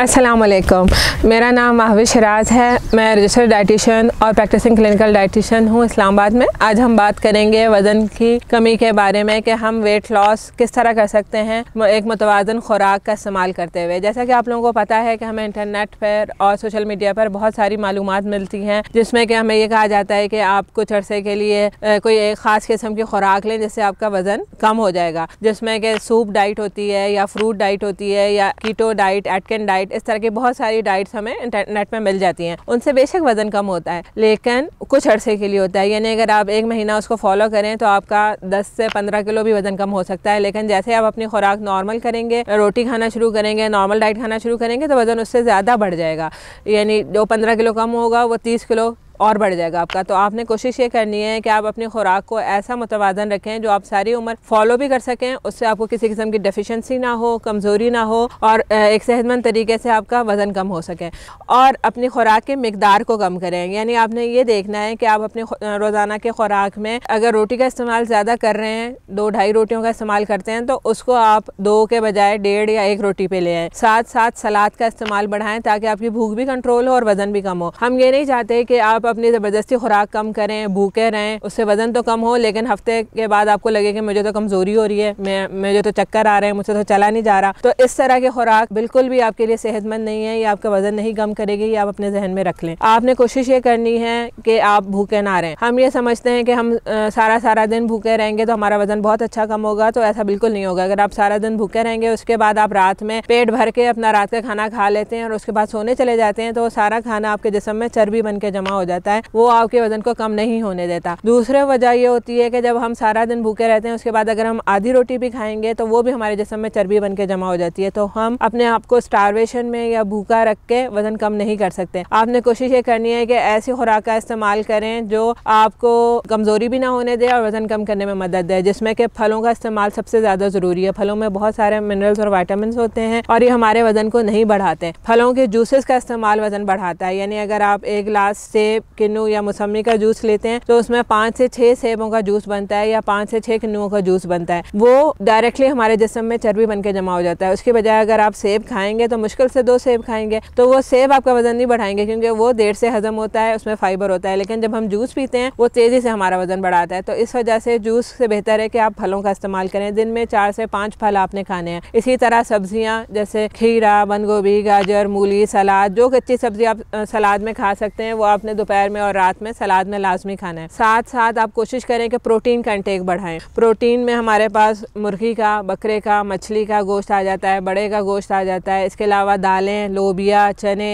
असलकम मेरा नाम महविश राज है मैं रजिस्टर्ड डाइटिशन और प्रैक्टिसिंग क्लिनिकल डाइटिशन हूँ इस्लामाबाद में आज हम बात करेंगे वज़न की कमी के बारे में कि हम वेट लॉस किस तरह कर सकते हैं एक मुतवाजन खुराक का इस्तेमाल करते हुए जैसा कि आप लोगों को पता है कि हमें इंटरनेट पर और सोशल मीडिया पर बहुत सारी मालूम मिलती हैं जिसमें कि हमें ये कहा जाता है कि आप कुछ अरसे के लिए कोई एक ख़ास किस्म की खुराक लें जिससे आपका वज़न कम हो जाएगा जिसमें कि सूप डाइट होती है या फ्रूट डाइट होती है या keto diet Atkins diet diet इस तरह की बहुत सारी डाइट्स हमें इंटरनेट में मिल जाती हैं उनसे बेशक वज़न कम होता है लेकिन कुछ अर्से के लिए होता है यानी अगर आप एक महीना उसको फॉलो करें तो आपका दस से पंद्रह किलो भी वज़न कम हो सकता है लेकिन जैसे आप अपनी खुराक नॉर्मल करेंगे रोटी खाना शुरू करेंगे नॉर्मल डाइट खाना शुरू करेंगे तो वज़न उससे ज़्यादा बढ़ जाएगा यानी जो पंद्रह किलो कम होगा वो तीस किलो और बढ़ जाएगा आपका तो आपने कोशिश ये करनी है कि आप अपनी खुराक को ऐसा मुतवाजन रखें जो आप सारी उम्र फॉलो भी कर सकें उससे आपको किसी किस्म की डिफिशेंसी ना हो कमज़ोरी ना हो और एक सेहतमंद तरीके से आपका वज़न कम हो सके और अपनी खुराक की मकदार को कम करें यानी आपने ये देखना है कि आप अपने रोज़ाना के खुराक में अगर रोटी का इस्तेमाल ज़्यादा कर रहे हैं दो ढाई रोटियों का इस्तेमाल करते हैं तो उसको आप दो के बजाय डेढ़ या एक रोटी पर ले आएँ साथ साथ सलाद का इस्तेमाल बढ़ाएँ ताकि आपकी भूख भी कंट्रोल हो और वज़न भी कम हो हम ये नहीं चाहते कि आप अपनी ज़बरदस्ती खुराक कम करें भूखे रहें उससे वज़न तो कम हो लेकिन हफ्ते के बाद आपको लगे कि मुझे तो कमज़ोरी हो रही है मैं मुझे तो चक्कर आ रहे हैं मुझे तो चला नहीं जा रहा तो इस तरह की खुराक बिल्कुल भी आपके लिए सेहतमंद नहीं है या आपका वज़न नहीं कम करेगी ये आप अपने जहन में रख लें आपने कोशिश ये करनी है कि आप भूखे ना रहें हम ये समझते हैं कि हम सारा सारा दिन भूखे रहेंगे तो हमारा वज़न बहुत अच्छा कम होगा तो ऐसा बिल्कुल नहीं होगा अगर आप सारा दिन भूखे रहेंगे उसके बाद आप रात में पेट भर के अपना रात का खाना खा लेते हैं और उसके बाद सोने चले जाते हैं तो सारा खाना आपके जिसम में चर्बी बन के जमा हो जाता है रहता है वो आपके वजन को कम नहीं होने देता दूसरी वजह ये होती है कि जब हम सारा दिन भूखे रहते हैं उसके बाद अगर हम आधी रोटी भी खाएंगे तो वो भी हमारे जिसम में चर्बी बन के जमा हो जाती है तो हम अपने आप को स्टारवेशन में या भूखा रख के वजन कम नहीं कर सकते आपने कोशिश ये करनी है कि ऐसी खुराक का इस्तेमाल करें जो आपको कमजोरी भी ना होने दे और वजन कम करने में मदद दे जिसमें कि फलों का इस्तेमाल सबसे ज्यादा जरूरी है फलों में बहुत सारे मिनरल्स और वाइटामिन होते हैं और ये हमारे वजन को नहीं बढ़ाते फलों के जूसेस का इस्तेमाल वजन बढ़ाता है यानी अगर आप एक गिलास सेब किन्नू या मौसमी का जूस लेते हैं तो उसमें पाँच से छः सेबों का जूस बनता है या पाँच से छः किन्नुओं का जूस बनता है वो डायरेक्टली हमारे जिसम में चर्बी बन के जमा हो जाता है उसके बजाय अगर आप सेब खाएंगे तो मुश्किल से दो सेब खाएंगे तो वो सेब आपका वजन नहीं बढ़ाएंगे क्योंकि वो देर से हजम होता है उसमें फाइबर होता है लेकिन जब हम जूस पीते हैं वो तेज़ी से हमारा वजन बढ़ाता है तो इस वजह से जूस से बेहतर है कि आप फलों का इस्तेमाल करें दिन में चार से पाँच फल आपने खाने हैं इसी तरह सब्जियाँ जैसे खीरा बंद गोभी गाजर मूली सलाद जो कच्ची सब्जी आप सलाद में खा सकते हैं वो आपने दोपहर दोपहर में और रात में सलाद में लाजमी खाना है साथ साथ आप कोशिश करें कि प्रोटीन का इंटेक बढ़ाएं प्रोटीन में हमारे पास मुर्गी का बकरे का मछली का गोश्त आ जाता है बड़े का गोश्त आ जाता है इसके अलावा दालें लोबिया चने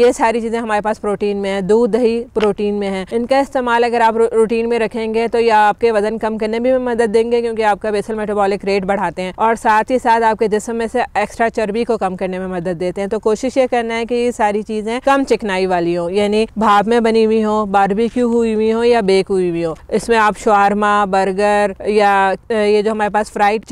ये सारी चीज़ें हमारे पास प्रोटीन में है दूध दही प्रोटीन में है इनका इस्तेमाल अगर आप रूटीन में रखेंगे तो ये आपके वजन कम करने में मदद देंगे क्योंकि आपका बेसल मेटाबॉलिक रेट बढ़ाते हैं और साथ ही साथ आपके जिसम में से एक्स्ट्रा चर्बी को कम करने में मदद देते हैं तो कोशिश ये करना है कि ये सारी चीज़ें कम चिकनाई वाली हो यानी भाप में बनी बनी हुई हो बारबेक्यू हुई हुई हो या बेक हुई हुई हो इसमें आप शोरमा बर्गर या ये जो हमारे पास फ्राइड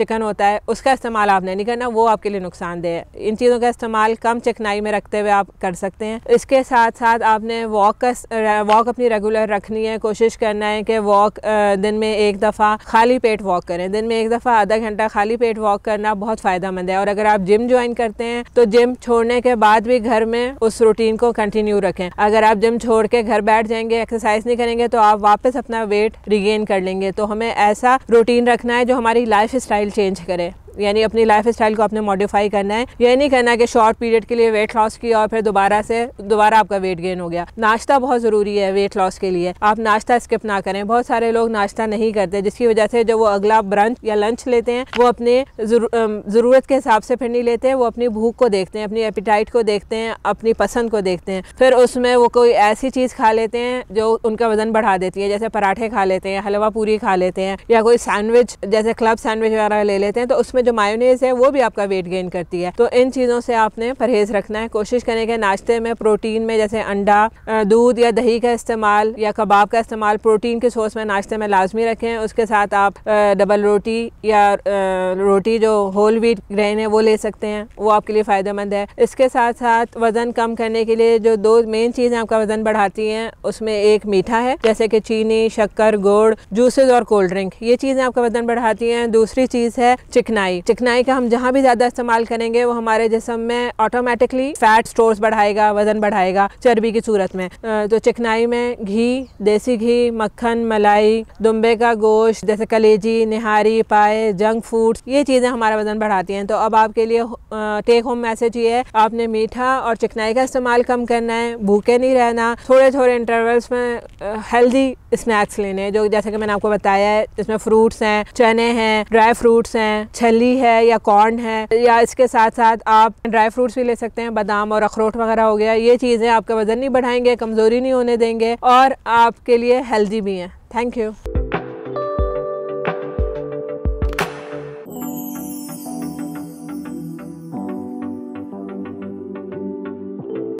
चिकन होता है उसका इस्तेमाल आपने नहीं करना वो आपके लिए नुकसानदेह है इन चीज़ों का इस्तेमाल कम चिकनाई में रखते हुए आप कर सकते हैं इसके साथ साथ आपने वॉक का वॉक अपनी रेगुलर रखनी है कोशिश करना है कि वॉक दिन में एक दफ़ा खाली पेट वॉक करें दिन में एक दफ़ा आधा घंटा खाली पेट वॉक करना बहुत फ़ायदामंद है और अगर आप जिम ज्वाइन करते हैं तो जिम छोड़ने के बाद भी घर में उस रूटीन को कंटिन्यू रखें अगर आप जिम छोड़ छोड़ के घर बैठ जाएंगे एक्सरसाइज नहीं करेंगे तो आप वापस अपना वेट रिगेन कर लेंगे तो हमें ऐसा रूटीन रखना है जो हमारी लाइफ स्टाइल चेंज करे यानी अपनी लाइफ स्टाइल को आपने मॉडिफाई करना है ये नहीं करना कि शॉर्ट पीरियड के लिए वेट लॉस किया और फिर दोबारा से दोबारा आपका वेट गेन हो गया नाश्ता बहुत ज़रूरी है वेट लॉस के लिए आप नाश्ता स्किप ना करें बहुत सारे लोग नाश्ता नहीं करते जिसकी वजह से जो वो अगला ब्रंच या लंच लेते हैं वो अपने ज़रूरत के हिसाब से फिर नहीं लेते हैं वो अपनी भूख को देखते हैं अपनी एपिटाइट को देखते हैं अपनी पसंद को देखते हैं फिर उसमें वो कोई ऐसी चीज़ खा लेते हैं जो उनका वज़न बढ़ा देती है जैसे पराठे खा लेते हैं हलवा पूरी खा लेते हैं या कोई सैंडविच जैसे क्लब सैंडविच वगैरह ले लेते हैं तो उसमें इसमें जो मायोनेज है वो भी आपका वेट गेन करती है तो इन चीज़ों से आपने परहेज रखना है कोशिश करें कि नाश्ते में प्रोटीन में जैसे अंडा दूध या दही का इस्तेमाल या कबाब का इस्तेमाल प्रोटीन के सोर्स में नाश्ते में लाजमी रखें उसके साथ आप डबल रोटी या रोटी जो होल व्हीट ग्रेन है वो ले सकते हैं वो आपके लिए फ़ायदेमंद है इसके साथ साथ वज़न कम करने के लिए जो दो मेन चीज़ें आपका वज़न बढ़ाती हैं उसमें एक मीठा है जैसे कि चीनी शक्कर गुड़ जूसेज और कोल्ड ड्रिंक ये चीज़ें आपका वज़न बढ़ाती हैं दूसरी चीज़ है चिकनाई चिकनाई चिकनाई का हम जहाँ भी ज़्यादा इस्तेमाल करेंगे वो हमारे जिसम में ऑटोमेटिकली फैट स्टोर्स बढ़ाएगा वजन बढ़ाएगा चर्बी की सूरत में तो चिकनाई में घी देसी घी मक्खन मलाई दुम्बे का गोश्त जैसे कलेजी निहारी पाए जंक फूड्स ये चीज़ें हमारा वजन बढ़ाती हैं तो अब आपके लिए टेक होम मैसेज ये है आपने मीठा और चिकनाई का इस्तेमाल कम करना है भूखे नहीं रहना थोड़े थोड़े इंटरवल्स में हेल्दी स्नैक्स लेने हैं जो जैसे कि मैंने आपको बताया है इसमें फ्रूट्स हैं चने हैं ड्राई फ्रूट्स हैं छली है या कॉर्न है या इसके साथ साथ आप ड्राई फ्रूट्स भी ले सकते हैं बादाम और अखरोट वगैरह हो गया ये चीज़ें आपका वज़न नहीं बढ़ाएंगे कमज़ोरी नहीं होने देंगे और आपके लिए हेल्दी भी हैं थैंक यू